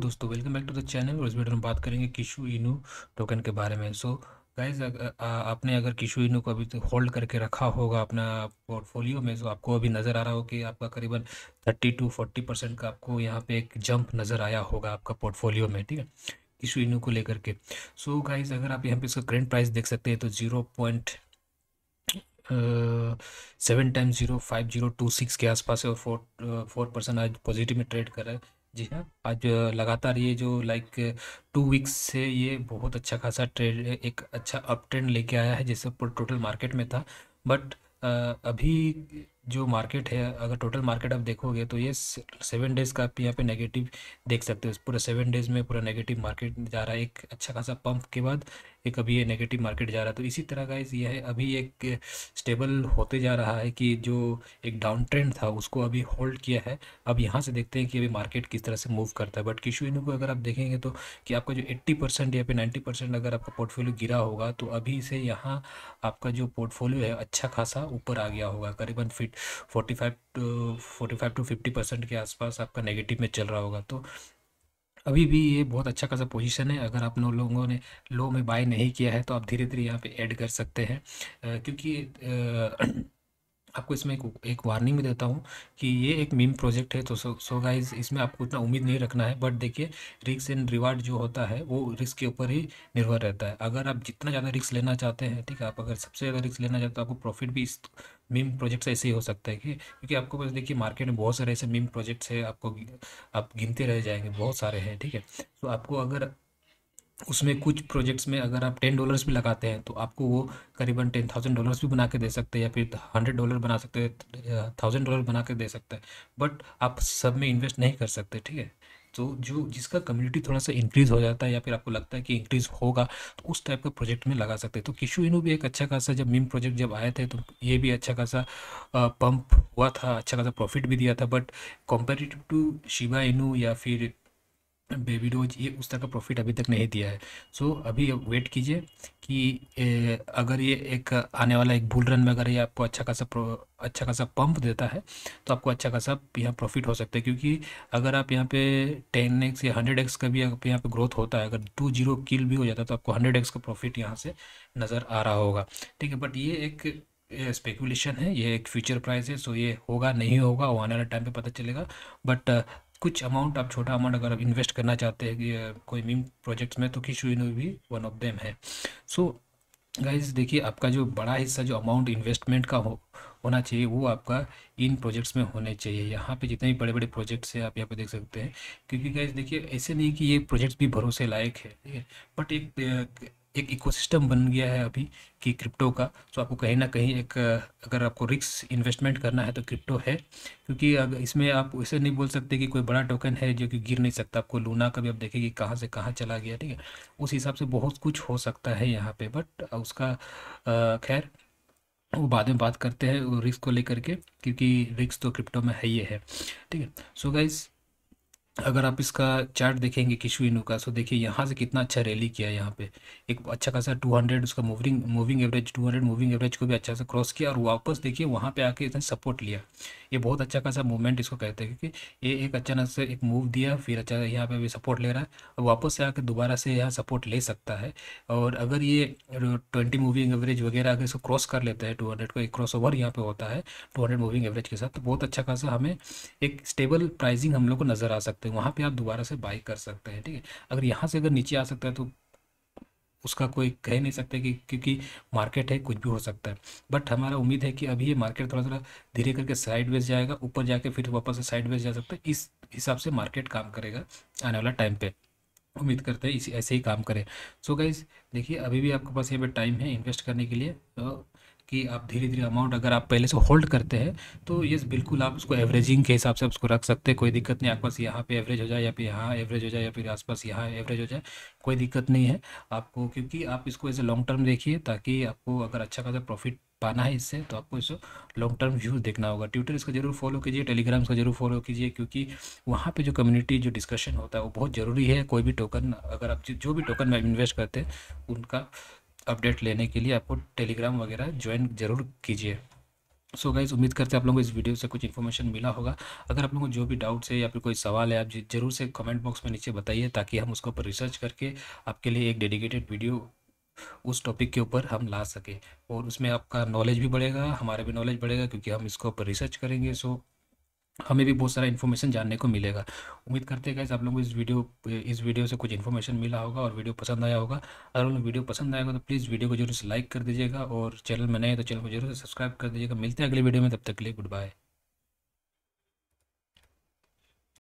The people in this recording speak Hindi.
दोस्तों welcome back to the channel और इस वीडियो में बात करेंगे किशू इनू टोकन के बारे में सो गाइज आपने अगर किशु इनू को अभी तो होल्ड करके रखा होगा अपना पोर्टफोलियो में तो आपको अभी नज़र आ रहा हो कि आपका करीबन थर्टी टू फोर्टी परसेंट का आपको यहाँ पे एक जंप नज़र आया होगा आपका पोर्टफोलियो में ठीक है किशू इनू को लेकर के सो so, गाइज अगर आप यहाँ पे इसका करेंट प्राइस देख सकते हैं तो zero point seven time zero five zero two six के आसपास है और फोर फोर परसेंट आज पॉजिटिव में ट्रेड कर रहा है जी हाँ आज लगातार ये जो लाइक टू वीक्स से ये बहुत अच्छा खासा ट्रेड एक अच्छा अप ट्रेंड लेके आया है जैसे टोटल मार्केट में था बट अभी जो मार्केट है अगर टोटल मार्केट आप देखोगे तो ये सेवन डेज़ का आप यहाँ पे नेगेटिव देख सकते हो पूरा सेवन डेज़ में पूरा नेगेटिव मार्केट जा रहा है एक अच्छा खासा पंप के बाद एक अभी ये नेगेटिव मार्केट जा रहा है तो इसी तरह का ये है अभी एक स्टेबल होते जा रहा है कि जो एक डाउन ट्रेंड था उसको अभी होल्ड किया है अब यहाँ से देखते हैं कि अभी मार्केट किस तरह से मूव करता है बट किशू इन को अगर आप देखेंगे तो कि आपका जो एट्टी परसेंट या फिर नाइन्टी परसेंट अगर आपका पोर्टफोलियो गिरा होगा तो अभी से यहाँ आपका जो पोर्टफोलियो है अच्छा खासा ऊपर आ गया होगा करीबन फिट forty five to forty five to fifty percent के आसपास आपका नेगेटिव में चल रहा होगा तो अभी भी ये बहुत अच्छा खासा पोजीशन है अगर आप लोगों ने लो में बाय नहीं किया है तो आप धीरे धीरे यहाँ पे ऐड कर सकते हैं क्योंकि आ, आपको इसमें एक, एक वार्निंग भी देता हूँ कि ये एक मीम प्रोजेक्ट है तो सो सो गाइज इसमें आपको इतना उम्मीद नहीं रखना है बट देखिए रिस्क एंड रिवार्ड जो होता है वो रिस्क के ऊपर ही निर्भर रहता है अगर आप जितना ज़्यादा रिस्क लेना चाहते हैं ठीक है आप अगर सबसे ज़्यादा रिस्क लेना चाहते हो तो आपको प्रॉफिट भी इस मीम प्रोजेक्ट से ऐसे ही हो सकता है कि क्योंकि आपको बस देखिए मार्केट में बहुत सारे ऐसे मीम प्रोजेक्ट्स है आपको आप गिनते रह जाएंगे बहुत सारे हैं ठीक है तो आपको अगर उसमें कुछ प्रोजेक्ट्स में अगर आप टेन डॉलर्स भी लगाते हैं तो आपको वो करीबन टेन थाउजेंड डॉलर्स भी बना के दे सकते हैं या फिर हंड्रेड डॉलर बना सकते हैं थाउजेंड डॉलर बना के दे सकते हैं बट आप सब में इन्वेस्ट नहीं कर सकते ठीक है तो जो जिसका कम्युनिटी थोड़ा सा इंक्रीज़ हो जाता है या फिर आपको लगता है कि इंक्रीज़ होगा तो उस टाइप का प्रोजेक्ट में लगा सकते हैं तो किशु इनू भी एक अच्छा खासा जब मीम प्रोजेक्ट जब आए थे तो ये भी अच्छा खासा पंप हुआ था अच्छा खासा प्रॉफिट भी दिया था बट कंपेरेटिव टू शिवा इनू या फिर बेबी डोज ये उस तरह का प्रॉफिट अभी तक नहीं दिया है सो so, अभी वेट कीजिए कि ए, अगर ये एक आने वाला एक बुल रन में अगर ये आपको अच्छा खासा अच्छा खासा पंप देता है तो आपको अच्छा खासा यहाँ प्रॉफिट हो सकता है क्योंकि अगर आप यहाँ पे टेन एक्स या हंड्रेड एक्स का भी आप यहाँ पे ग्रोथ होता है अगर टू जीरो किल भी हो जाता है तो आपको हंड्रेड एक्स का प्रॉफिट यहाँ से नज़र आ रहा होगा ठीक है बट ये एक स्पेकुलेशन है ये एक फ्यूचर प्राइस है सो ये होगा नहीं होगा वो आने वाले टाइम पे पता चलेगा बट कुछ अमाउंट आप छोटा अमाउंट अगर आप इन्वेस्ट करना चाहते हैं कोई मीम प्रोजेक्ट्स में तो किशु इनो भी वन ऑफ देम है सो गाइज देखिए आपका जो बड़ा हिस्सा जो अमाउंट इन्वेस्टमेंट का हो होना चाहिए वो आपका इन प्रोजेक्ट्स में होने चाहिए यहाँ पे जितने भी बड़े बड़े प्रोजेक्ट्स हैं आप यहाँ पे देख सकते हैं क्योंकि गाइज देखिए ऐसे नहीं कि ये प्रोजेक्ट्स भी भरोसे लायक है ठीक है बट एक एक इकोसिस्टम बन गया है अभी कि क्रिप्टो का सो आपको कहीं ना कहीं एक अगर आपको रिक्स इन्वेस्टमेंट करना है तो क्रिप्टो है क्योंकि अगर इसमें आप ऐसे नहीं बोल सकते कि कोई बड़ा टोकन है जो कि गिर नहीं सकता आपको लूना का भी आप देखेंगे कहाँ से कहाँ चला गया ठीक है उस हिसाब से बहुत कुछ हो सकता है यहाँ पर बट उसका खैर वो बाद में बात करते हैं रिक्स को लेकर के क्योंकि रिक्स तो क्रिप्टो में है ही है ठीक है सो गाइज़ अगर आप इसका चार्ट देखेंगे किशु इनू का तो देखिए यहाँ से कितना अच्छा रैली किया है यहाँ पे एक अच्छा खासा 200 उसका moving moving average 200 moving average को भी अच्छा से क्रॉस किया और वापस देखिए वहाँ पे आके इसने सपोर्ट लिया ये बहुत अच्छा खासा मूवमेंट इसको कहते हैं क्योंकि ये एक अचानक से एक मूव दिया फिर अच्छा यहाँ पर भी सपोर्ट ले रहा है और वापस से आकर दोबारा से यहाँ सपोर्ट ले सकता है और अगर ये ट्वेंटी मूविंग एवरेज वगैरह अगर इसको क्रॉस कर लेता है टू को एक क्रॉस ओवर यहाँ पर होता है टू मूविंग एवरेज के साथ तो बहुत अच्छा खासा हमें एक स्टेबल प्राइजिंग हम लोग को नज़र आ सकता है सकते हैं वहाँ पे आप दोबारा से बाई कर सकते हैं ठीक है अगर यहाँ से अगर नीचे आ सकता है तो उसका कोई कह नहीं सकते कि क्योंकि मार्केट है कुछ भी हो सकता है बट हमारा उम्मीद है कि अभी ये मार्केट थोड़ा थोड़ा धीरे करके साइड जाएगा ऊपर जाके फिर वापस साइड जा सकता है इस हिसाब से मार्केट काम करेगा आने वाला टाइम पे उम्मीद करते हैं इसी ऐसे ही काम करें सो गाइज देखिए अभी भी आपके पास यहाँ पे टाइम है इन्वेस्ट करने के लिए तो कि आप धीरे धीरे अमाउंट अगर आप पहले से होल्ड करते हैं तो यस बिल्कुल आप उसको एवरेजिंग के हिसाब से आप उसको रख सकते हैं कोई दिक्कत नहीं आपके पास यहाँ पे एवरेज हो जाए या फिर यहाँ एवरेज हो जाए या फिर आसपास यहाँ एवरेज हो जाए कोई दिक्कत नहीं है आपको क्योंकि आप इसको एज ए लॉन्ग टर्म देखिए ताकि आपको अगर अच्छा खासा प्रॉफिट पाना है इससे तो आपको इसको लॉन्ग टर्म व्यूज़ देखना होगा ट्विटर इसको जरूर फॉलो कीजिए टेलीग्राम इसका जरूर फॉलो कीजिए क्योंकि वहाँ पे जो कम्युनिटी जो डिस्कशन होता है वो बहुत ज़रूरी है कोई भी टोकन अगर आप जो भी टोकन में इन्वेस्ट करते हैं उनका अपडेट लेने के लिए आपको टेलीग्राम वगैरह ज्वाइन जरूर कीजिए सो गाइज उम्मीद करते हैं आप लोगों को इस वीडियो से कुछ इन्फॉर्मेशन मिला होगा अगर आप लोगों को जो भी डाउट्स है या फिर कोई सवाल है आप जरूर से कमेंट बॉक्स में नीचे बताइए ताकि हम उसके ऊपर रिसर्च करके आपके लिए एक डेडिकेटेड वीडियो उस टॉपिक के ऊपर हम ला सकें और उसमें आपका नॉलेज भी बढ़ेगा हमारा भी नॉलेज बढ़ेगा क्योंकि हम इसके ऊपर रिसर्च करेंगे सो हमें भी बहुत सारा इन्फॉर्मेशन जानने को मिलेगा उम्मीद करते हैं आप लोगों को इस वीडियो इस वीडियो से कुछ इन्फॉर्मेशन मिला होगा और वीडियो पसंद आया होगा अगर उन्होंने वीडियो पसंद आएगा तो प्लीज़ वीडियो को जरूर से लाइक कर दीजिएगा और चैनल में नए तो चैनल को जरूर से सब्सक्राइब कर दीजिएगा मिलते हैं अगले वीडियो में तब तक के लिए गुड बाय